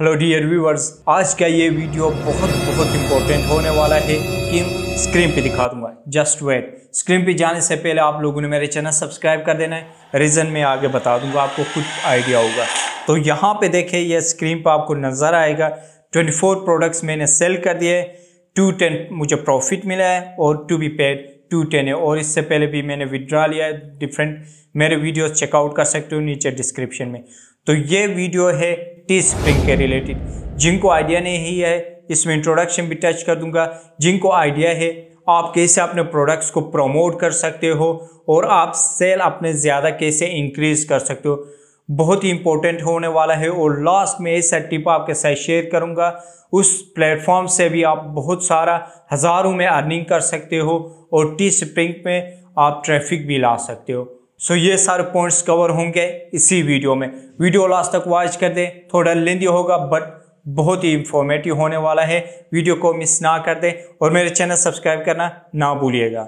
hello dear viewers आज का ये वीडियो बहुत बहुत इंपॉर्टेंट होने वाला है कि स्क्रीन पे दिखा दूंगा जस्ट वेट स्क्रीन पे जाने से पहले आप लोगों ने मेरे चैनल सब्सक्राइब कर देना है रीज़न मैं आगे बता दूंगा आपको खुद आइडिया होगा तो यहाँ पे देखें ये स्क्रीन पे आपको नज़र आएगा 24 प्रोडक्ट्स मैंने सेल कर दिए टू टेन मुझे प्रॉफिट मिला है और to be paid two ten है और इससे पहले भी मैंने विदड्रा लिया है डिफरेंट मेरे वीडियोज चेकआउट कर सकते हो नीचे डिस्क्रिप्शन में तो ये वीडियो है टी स्प्रिंग के रिलेटेड जिनको आइडिया नहीं है इसमें इंट्रोडक्शन भी टच कर दूंगा जिनको आइडिया है आप कैसे अपने प्रोडक्ट्स को प्रमोट कर सकते हो और आप सेल अपने ज़्यादा कैसे इंक्रीज कर सकते हो बहुत ही इंपॉर्टेंट होने वाला है और लास्ट में ऐसा टिप आपके साथ शेयर करूंगा उस प्लेटफॉर्म से भी आप बहुत सारा हज़ारों में अर्निंग कर सकते हो और टी स्प्रिंग में आप ट्रैफिक भी ला सकते हो सो ये सारे पॉइंट्स कवर होंगे इसी वीडियो में वीडियो लास्ट तक वॉच कर दें थोड़ा लेंदी होगा बट बहुत ही इंफॉर्मेटिव होने वाला है वीडियो को मिस ना कर दें और मेरे चैनल सब्सक्राइब करना ना भूलिएगा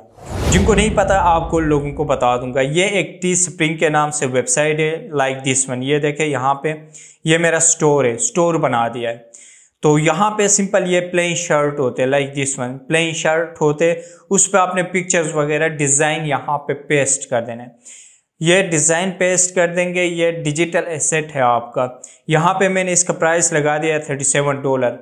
जिनको नहीं पता आपको लोगों को बता दूंगा ये एक टी स्प्रिंग के नाम से वेबसाइट है लाइक दिस वन ये देखें यहाँ पे ये मेरा स्टोर है स्टोर बना दिया है तो यहाँ पे सिंपल ये प्लेन शर्ट होते like this one plain shirt होते उस पर आपने पिक्चर्स वगैरह डिज़ाइन यहाँ पे पेस्ट कर देना है ये डिज़ाइन पेस्ट कर देंगे ये डिजिटल एसेट है आपका यहाँ पे मैंने इसका प्राइस लगा दिया थर्टी सेवन डॉलर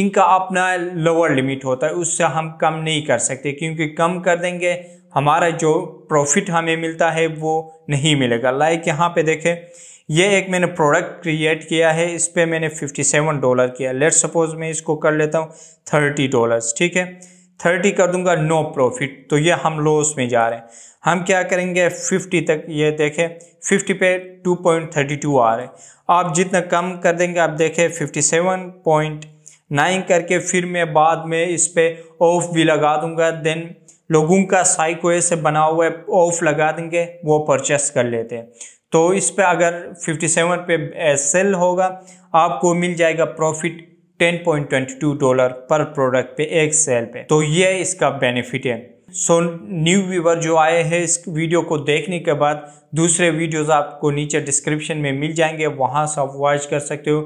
इनका अपना लोअर लिमिट होता है उससे हम कम नहीं कर सकते क्योंकि कम कर देंगे हमारा जो प्रॉफिट हमें मिलता है वो नहीं मिलेगा लाइक यहाँ पे देखें ये एक मैंने प्रोडक्ट क्रिएट किया है इस पर मैंने सेवन डॉलर किया लेट सपोज मैं इसको कर लेता हूँ थर्टी डॉलर ठीक है थर्टी कर दूंगा नो प्रॉफिट तो ये हम लॉस में जा रहे हैं हम क्या करेंगे फिफ्टी तक ये देखें फिफ्टी पे टू पॉइंट थर्टी टू आ रहे हैं आप जितना कम कर देंगे आप देखें फिफ्टी सेवन पॉइंट नाइन करके फिर मैं बाद में इस पर ऑफ भी लगा दूंगा देन लोगों का साइको ऐसे बना हुआ है ऑफ लगा देंगे वो परचेस कर लेते हैं तो इस पर अगर 57 पे सेल होगा आपको मिल जाएगा प्रॉफिट 10.22 डॉलर पर प्रोडक्ट पे एक सेल पे तो ये इसका बेनिफिट है सो न्यू व्यूवर जो आए हैं इस वीडियो को देखने के बाद दूसरे वीडियोस आपको नीचे डिस्क्रिप्शन में मिल जाएंगे वहाँ से आप वॉच कर सकते हो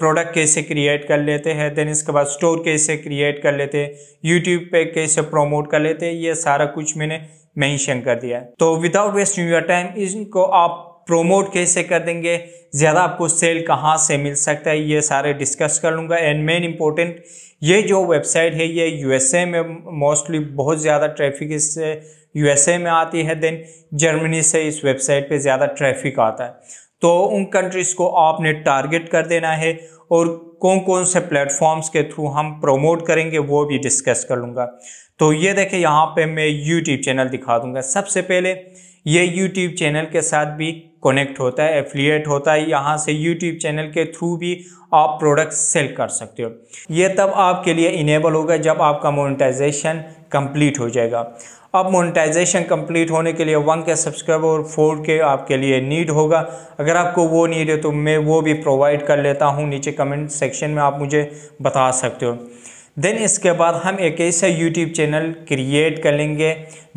प्रोडक्ट कैसे क्रिएट कर लेते हैं देन इसके बाद स्टोर कैसे क्रिएट कर लेते हैं यूट्यूब पे कैसे प्रमोट कर लेते हैं ये सारा कुछ मैंने मैंशन कर दिया है तो विदाउट वेस्टिंग योर टाइम इनको आप प्रोमोट कैसे कर देंगे ज़्यादा आपको सेल कहाँ से मिल सकता है ये सारे डिस्कस कर लूँगा एंड मेन इम्पोर्टेंट ये जो वेबसाइट है ये यूएसए में मोस्टली बहुत ज़्यादा ट्रैफिक इससे यूएसए में आती है देन जर्मनी से इस वेबसाइट पे ज़्यादा ट्रैफिक आता है तो उन कंट्रीज़ को आपने टारगेट कर देना है और कौन कौन से प्लेटफॉर्म्स के थ्रू हम प्रोमोट करेंगे वो भी डिस्कस कर लूँगा तो ये देखें यहाँ पर मैं यूट्यूब चैनल दिखा दूँगा सबसे पहले ये यूट्यूब चैनल के साथ भी कनेक्ट होता है एफिलिएट होता है यहाँ से यूट्यूब चैनल के थ्रू भी आप प्रोडक्ट सेल कर सकते हो ये तब आपके लिए इनेबल होगा जब आपका मोनेटाइजेशन कंप्लीट हो जाएगा अब मोनेटाइजेशन कंप्लीट होने के लिए वन के सब्सक्राइबर और फोर के आपके लिए नीड होगा अगर आपको वो नीड है तो मैं वो भी प्रोवाइड कर लेता हूँ नीचे कमेंट सेक्शन में आप मुझे बता सकते हो देन इसके बाद हम एक ऐसा यूट्यूब चैनल क्रिएट कर लेंगे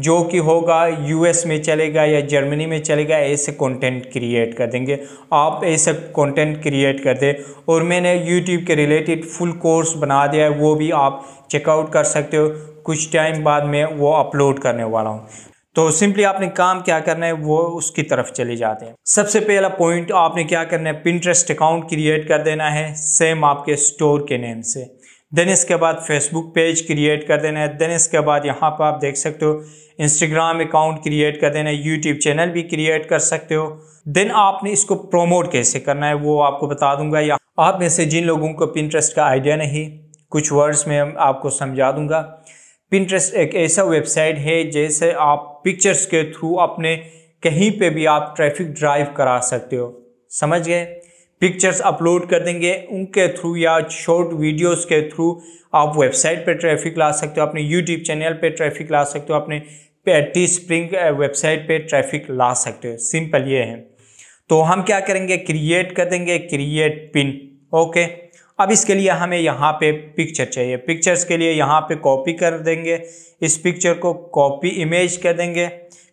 जो कि होगा यूएस में चलेगा या जर्मनी में चलेगा ऐसे कंटेंट क्रिएट कर देंगे आप ऐसे कंटेंट क्रिएट कर दें और मैंने यूट्यूब के रिलेटेड फुल कोर्स बना दिया है वो भी आप चेकआउट कर सकते हो कुछ टाइम बाद में वो अपलोड करने वाला हूँ तो सिंपली आपने काम क्या करना है वो उसकी तरफ चले जाते हैं सबसे पहला पॉइंट आपने क्या करना है पिंट्रेस्ट अकाउंट क्रिएट कर देना है सेम आपके स्टोर के नेम से देन इसके बाद फेसबुक पेज क्रिएट कर देना है देन इसके बाद यहाँ पर आप देख सकते हो इंस्टाग्राम अकाउंट क्रिएट कर देना है यूट्यूब चैनल भी क्रिएट कर सकते हो देन आपने इसको प्रोमोट कैसे करना है वो आपको बता दूंगा या आप में से जिन लोगों को पिंट्रस्ट का आइडिया नहीं कुछ वर्ड्स में आपको समझा दूंगा पिंट्रस्ट एक ऐसा वेबसाइट है जैसे आप पिक्चर्स के थ्रू अपने कहीं पे भी आप ट्रैफिक ड्राइव करा सकते हो समझ गए पिक्चर्स अपलोड कर देंगे उनके थ्रू या शॉर्ट वीडियोस के थ्रू आप वेबसाइट पे ट्रैफिक ला सकते हो अपने यूट्यूब चैनल पे ट्रैफिक ला सकते हो अपने टी स्प्रिंग वेबसाइट पे ट्रैफिक ला सकते हो सिंपल ये है तो हम क्या करेंगे क्रिएट कर देंगे क्रिएट पिन ओके अब इसके लिए हमें यहाँ पे पिक्चर चाहिए पिक्चर्स के लिए यहाँ पे कॉपी कर देंगे इस पिक्चर को कॉपी इमेज कर देंगे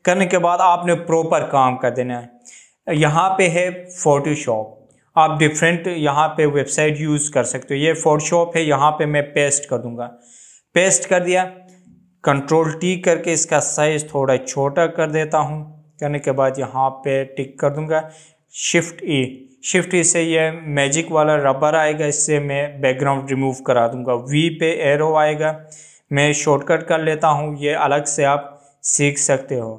करने के बाद आपने प्रॉपर काम कर देना है यहाँ पे है फोटोशॉप आप डिफरेंट यहाँ पे वेबसाइट यूज़ कर सकते हो ये फोटोशॉप है यहाँ पे मैं पेस्ट कर दूँगा पेस्ट कर दिया कंट्रोल टी करके इसका साइज़ थोड़ा छोटा कर देता हूँ करने के बाद यहाँ पे टिक कर दूँगा शिफ्ट ई शिफ्ट ई से ये मैजिक वाला रबर आएगा इससे मैं बैकग्राउंड रिमूव करा दूँगा वी पे एरो आएगा मैं शॉर्टकट कर लेता हूँ ये अलग से आप सीख सकते हो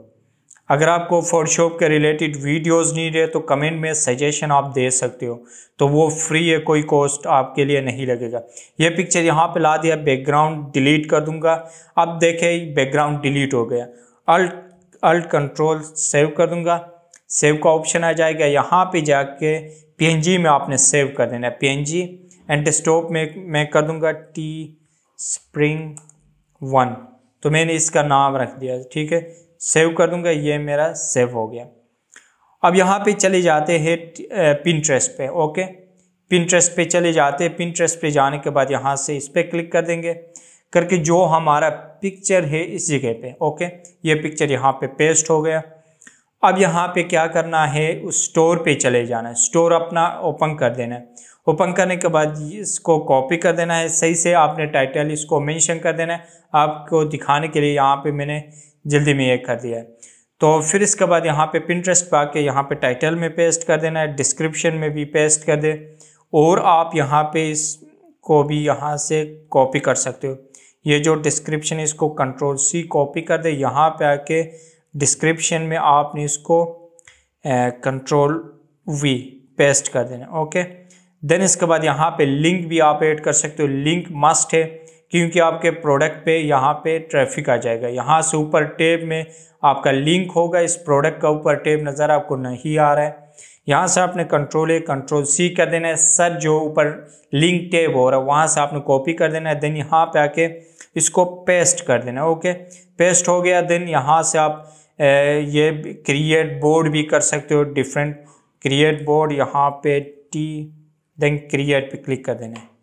अगर आपको फोटोशॉप के रिलेटेड वीडियोस नहीं रहे तो कमेंट में सजेशन आप दे सकते हो तो वो फ्री है कोई कॉस्ट आपके लिए नहीं लगेगा ये पिक्चर यहाँ पे ला दिया बैकग्राउंड डिलीट कर दूंगा अब देखें बैकग्राउंड डिलीट हो गया अल्ट अल्ट कंट्रोल सेव कर दूंगा सेव का ऑप्शन आ जाएगा यहाँ पे जाके पी में आपने सेव कर देना है पी एंड स्टॉप में मैं कर दूंगा टी स्प्रिंग वन तो मैंने इसका नाम रख दिया ठीक है सेव कर दूंगा ये मेरा सेव हो गया अब यहाँ पे चले जाते हैं ट्रेस पे ओके ट्रेस पे चले जाते हैं ट्रेस पे जाने के बाद यहाँ से इस पर क्लिक कर देंगे करके जो हमारा पिक्चर है इस जगह पे ओके ये पिक्चर यहाँ पे पेस्ट हो गया अब यहाँ पे क्या करना है उस स्टोर पे चले जाना है स्टोर अपना ओपन कर देना है ओपन करने के बाद इसको कॉपी कर देना है सही से आपने टाइटल इसको मेंशन कर देना है आपको दिखाने के लिए यहाँ पे मैंने जल्दी में ये कर दिया है तो फिर इसके बाद यहाँ पे पिंट्रेस्ट पा के यहाँ पे टाइटल में पेस्ट कर देना है डिस्क्रिप्शन में भी पेस्ट कर दे और आप यहाँ पे इसको भी यहाँ से कॉपी कर सकते हो ये जो डिस्क्रिप्शन है इसको कंट्रोल सी कॉपी कर दे यहाँ पे आके डिस्क्रिप्शन में आपने इसको कंट्रोल वी पेस्ट कर देना ओके देन इसके बाद यहाँ पे लिंक भी आप ऐड कर सकते हो लिंक मस्ट है क्योंकि आपके प्रोडक्ट पे यहाँ पे ट्रैफिक आ जाएगा यहाँ से ऊपर टेब में आपका लिंक होगा इस प्रोडक्ट का ऊपर टेब नज़र आपको नहीं आ रहा है यहाँ से आपने कंट्रोल ए कंट्रोल सी कर देना है सर जो ऊपर लिंक टेब हो रहा है वहाँ से आपने कॉपी कर देना है देन यहाँ पे आके इसको पेस्ट कर देना है ओके पेस्ट हो गया देन यहाँ से आप ये क्रिएट बोर्ड भी कर सकते हो डिफरेंट क्रिएट बोर्ड यहाँ पे टी देन क्रिएट पे क्लिक कर देना है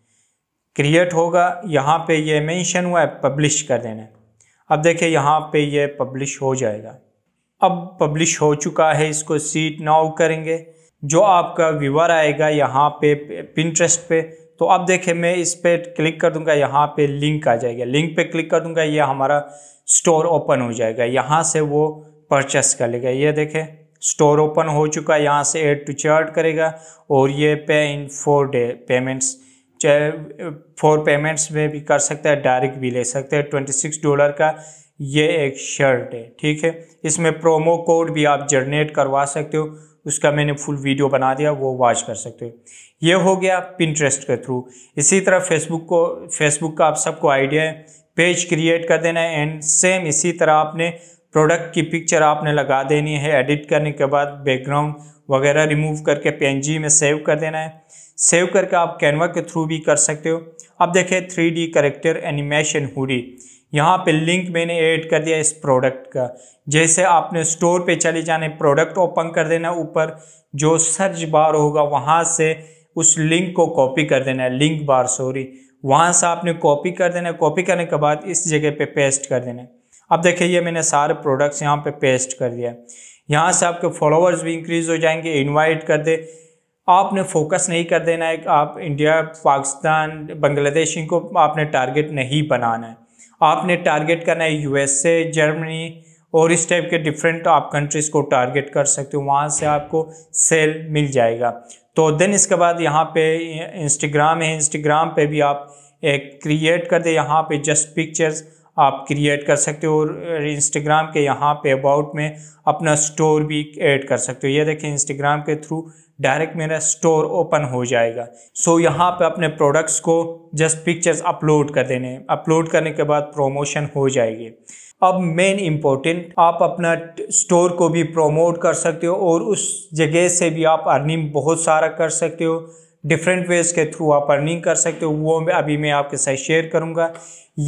क्रिएट होगा यहाँ पे ये मेंशन हुआ है पब्लिश कर देना अब देखिए यहाँ पे ये पब्लिश हो जाएगा अब पब्लिश हो चुका है इसको सीट नाउ करेंगे जो आपका व्यूवर आएगा यहाँ पे पिंट्रेस्ट पे तो अब देखिए मैं इस पर क्लिक कर दूंगा यहाँ पे लिंक आ जाएगा लिंक पे क्लिक कर दूंगा ये हमारा स्टोर ओपन हो जाएगा यहाँ से वो परचेस कर लेगा ये देखें स्टोर ओपन हो चुका है यहाँ से एड टू चार्ट करेगा और ये pay in four day payments चाहे फोर पेमेंट्स में भी कर सकते हैं डायरेक्ट भी ले सकते हैं ट्वेंटी सिक्स डॉलर का ये एक शर्ट है ठीक है इसमें प्रोमो कोड भी आप जनरेट करवा सकते हो उसका मैंने फुल वीडियो बना दिया वो वॉच कर सकते हो ये हो गया पिंट्रेस्ट के थ्रू इसी तरह फेसबुक को फेसबुक का आप सबको आइडिया है पेज क्रिएट कर देना है एंड सेम इसी तरह आपने प्रोडक्ट की पिक्चर आपने लगा देनी है एडिट करने के बाद बैकग्राउंड वगैरह रिमूव करके पी में सेव कर देना है सेव करके आप कैनवा के थ्रू भी कर सकते हो अब देखें three D character animation hoodie यहाँ पे लिंक मैंने ऐड कर दिया इस प्रोडक्ट का जैसे आपने स्टोर पे चले जाने प्रोडक्ट ओपन कर देना ऊपर जो सर्च बार होगा वहाँ से उस लिंक को कॉपी कर देना है लिंक बार सॉरी वहाँ से आपने कॉपी कर देना है कॉपी करने के बाद इस जगह पे पेस्ट कर देना है अब देखिए ये मैंने सारे प्रोडक्ट्स यहाँ पे पेस्ट कर दिया यहाँ से आपके फॉलोअर्स भी इंक्रीज हो जाएंगे इन्वाइट कर दे आपने फोकस नहीं कर देना है आप इंडिया पाकिस्तान बांग्लादेश इनको आपने टारगेट नहीं बनाना है आपने टारगेट करना है यूएसए जर्मनी और इस टाइप के डिफरेंट आप कंट्रीज़ को टारगेट कर सकते हो वहाँ से आपको सेल मिल जाएगा तो देन इसके बाद यहाँ पे इंस्टाग्राम है इंस्टाग्राम पे भी आप एक क्रिएट कर दे यहाँ पे जस्ट पिक्चर्स आप क्रिएट कर सकते हो और इंस्टाग्राम के यहाँ पे अबाउट में अपना स्टोर भी ऐड कर सकते हो ये देखें इंस्टाग्राम के थ्रू डायरेक्ट मेरा स्टोर ओपन हो जाएगा सो so, यहाँ पे अपने प्रोडक्ट्स को जस्ट पिक्चर्स अपलोड कर देने अपलोड करने के बाद प्रोमोशन हो जाएगी अब मेन इम्पोर्टेंट आप अपना स्टोर को भी प्रोमोट कर सकते हो और उस जगह से भी आप अर्निंग बहुत सारा कर सकते हो डिफरेंट वेज के थ्रू आप अर्निंग कर सकते हो वो अभी मैं आपके साथ शेयर करूँगा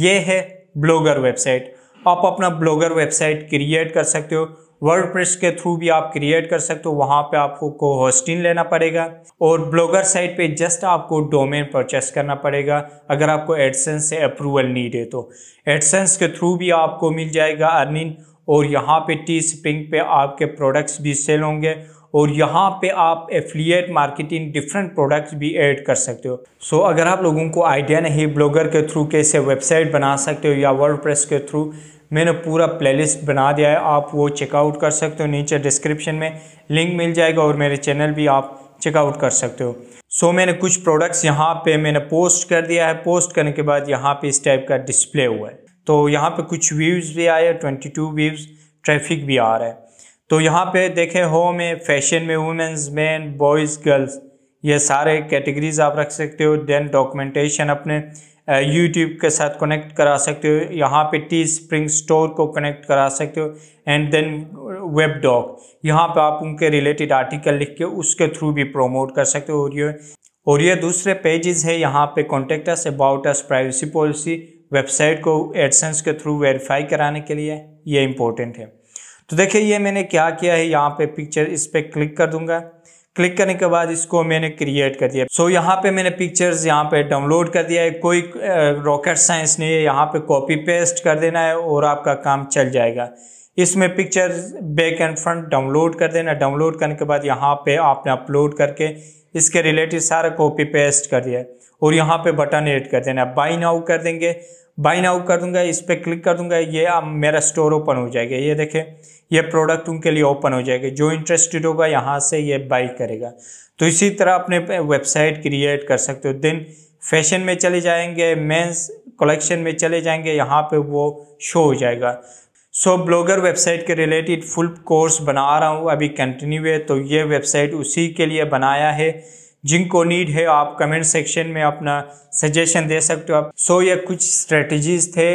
ये है ब्लॉगर वेबसाइट आप अपना ब्लॉगर वेबसाइट क्रिएट कर सकते हो वर्ड के थ्रू भी आप क्रिएट कर सकते हो वहाँ पे आपको को होस्टिंग लेना पड़ेगा और ब्लॉगर साइट पे जस्ट आपको डोमेन परचेस करना पड़ेगा अगर आपको एडसेंस से अप्रूवल नहीं है तो एडसेंस के थ्रू भी आपको मिल जाएगा अर्निंग और यहाँ पे टी स्पिंग पे आपके प्रोडक्ट्स भी सेल होंगे और यहाँ पे आप एफिलिएट मार्केटिंग डिफरेंट प्रोडक्ट्स भी ऐड कर सकते हो सो so, अगर आप लोगों को आइडिया नहीं ब्लॉगर के थ्रू कैसे वेबसाइट बना सकते हो या वर्ल्ड के थ्रू मैंने पूरा प्लेलिस्ट बना दिया है आप वो चेकआउट कर सकते हो नीचे डिस्क्रिप्शन में लिंक मिल जाएगा और मेरे चैनल भी आप चेकआउट कर सकते हो सो so, मैंने कुछ प्रोडक्ट्स यहाँ पे मैंने पोस्ट कर दिया है पोस्ट करने के बाद यहाँ पे इस टाइप का डिस्प्ले हुआ है तो यहाँ पे कुछ व्यूज़ भी आए ट्वेंटी टू व्यूज़ ट्रैफिक भी आ रहा है तो यहाँ पे देखें हो में फैशन में वुमेंस मैन बॉयज़ गर्ल्स ये सारे कैटेगरीज आप रख सकते हो देन डॉक्यूमेंटेशन अपने यूट्यूब के साथ कनेक्ट करा सकते हो यहाँ पे टी स्प्रिंग स्टोर को कनेक्ट करा सकते हो एंड देन वेब डॉग यहाँ पे आप उनके रिलेटेड आर्टिकल लिख के उसके थ्रू भी प्रमोट कर सकते हो और ये और ये दूसरे पेजेस है यहाँ पे contact us about us privacy policy website को एडसेंस के थ्रू वेरीफाई कराने के लिए ये इंपॉर्टेंट है तो देखिए ये मैंने क्या किया है यहाँ पे पिक्चर इस पर क्लिक कर दूंगा क्लिक करने के बाद इसको मैंने क्रिएट कर दिया सो so, यहाँ पे मैंने पिक्चर्स यहाँ पे डाउनलोड कर दिया है कोई रॉकेट साइंस नहीं है यहाँ पे कॉपी पेस्ट कर देना है और आपका काम चल जाएगा इसमें pictures back and front download कर देना डाउनलोड करने के बाद यहाँ पे आपने अपलोड करके इसके रिलेटेड सारा कॉपी पेस्ट कर दिया और यहाँ पे बटन एड कर देना बाई नाउ कर देंगे बाई नाउ कर दूंगा इस पर क्लिक कर दूंगा ये अब मेरा स्टोर ओपन हो जाएगा ये देखें ये प्रोडक्ट उनके लिए ओपन हो जाएगा जो इंटरेस्टेड होगा यहाँ से ये बाई करेगा तो इसी तरह अपने वेबसाइट क्रिएट कर सकते हो देन फैशन में चले जाएंगे मेंस कलेक्शन में चले जाएंगे यहाँ पे वो शो हो जाएगा सो so, ब्लॉगर वेबसाइट के रिलेटेड फुल कोर्स बना रहा हूँ अभी कंटिन्यू है तो ये वेबसाइट उसी के लिए बनाया है जिनको नीड है आप कमेंट सेक्शन में अपना सजेशन दे सकते हो आप सो ये कुछ स्ट्रेटजीज थे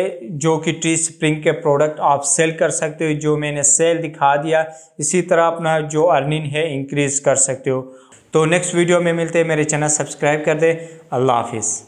जो कि ट्री स्प्रिंग के प्रोडक्ट आप सेल कर सकते हो जो मैंने सेल दिखा दिया इसी तरह अपना जो अर्निंग है इंक्रीज कर सकते हो तो नेक्स्ट वीडियो में मिलते हैं मेरे चैनल सब्सक्राइब कर दें अल्लाह हाफिज़